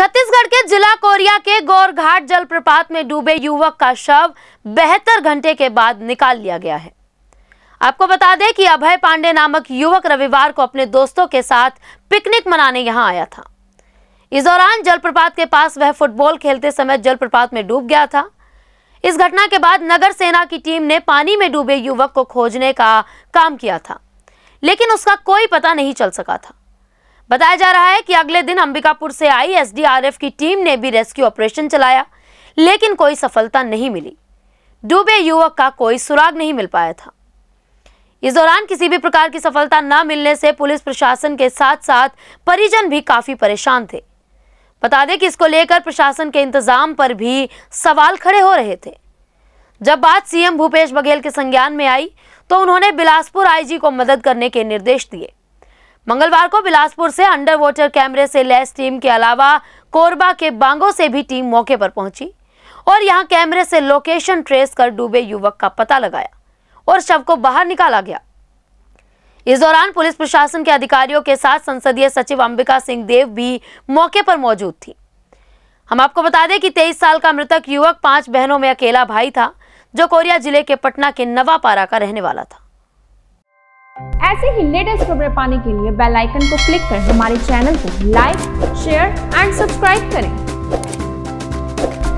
छत्तीसगढ़ के जिला कोरिया के गौरघाट जलप्रपात में डूबे युवक का शव बेहतर घंटे के बाद निकाल लिया गया है आपको बता दें कि अभय पांडे नामक युवक रविवार को अपने दोस्तों के साथ पिकनिक मनाने यहां आया था इस दौरान जलप्रपात के पास वह फुटबॉल खेलते समय जलप्रपात में डूब गया था इस घटना के बाद नगर सेना की टीम ने पानी में डूबे युवक को खोजने का काम किया था लेकिन उसका कोई पता नहीं चल सका था बताया जा रहा है कि अगले दिन अंबिकापुर से आई एसडीआरएफ की टीम ने भी रेस्क्यू ऑपरेशन चलाया लेकिन कोई सफलता नहीं मिली डूबे युवक का कोई सुराग नहीं मिल पाया था इस दौरान किसी भी प्रकार की सफलता न मिलने से पुलिस प्रशासन के साथ साथ परिजन भी काफी परेशान थे बता दें कि इसको लेकर प्रशासन के इंतजाम पर भी सवाल खड़े हो रहे थे जब बात सीएम भूपेश बघेल के संज्ञान में आई तो उन्होंने बिलासपुर आईजी को मदद करने के निर्देश दिए मंगलवार को बिलासपुर से अंडर वाटर कैमरे से लैस टीम के अलावा कोरबा के बांगो से भी टीम मौके पर पहुंची और यहां कैमरे से लोकेशन ट्रेस कर डूबे युवक का पता लगाया और शव को बाहर निकाला गया इस दौरान पुलिस प्रशासन के अधिकारियों के साथ संसदीय सचिव अंबिका सिंह देव भी मौके पर मौजूद थी हम आपको बता दें कि 23 साल का मृतक युवक पांच बहनों में अकेला भाई था जो कोरिया जिले के पटना के नवापारा का रहने वाला था ऐसे ही लेटेस्ट खबरें पाने के लिए बेल आइकन को क्लिक कर हमारे चैनल को लाइक शेयर एंड सब्सक्राइब करें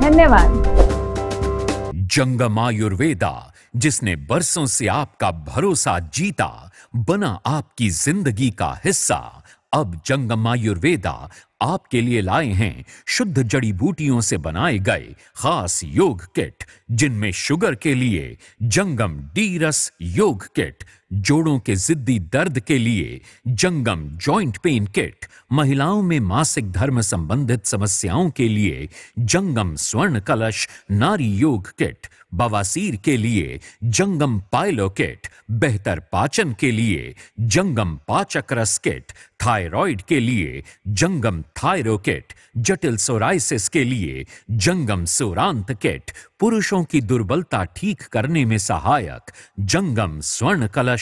धन्यवाद जंगम आयुर्वेदा जिसने बरसों से आपका भरोसा जीता बना आपकी जिंदगी का हिस्सा अब जंगम आयुर्वेदा आपके लिए लाए हैं शुद्ध जड़ी बूटियों से बनाए गए खास योग किट जिनमें शुगर के लिए जंगम डीरस योग किट जोड़ों के जिद्दी दर्द के लिए जंगम जॉइंट पेन किट महिलाओं में मासिक धर्म संबंधित समस्याओं के लिए जंगम स्वर्ण कलश नारी योग किट बवासीर के लिए जंगम पायलो किट बेहतर पाचन के लिए जंगम पाचक रस किट थायराइड के लिए जंगम थायरो किट जटिल सोराइसिस के लिए जंगम सोरांत किट पुरुषों की दुर्बलता ठीक करने में सहायक जंगम स्वर्ण कलश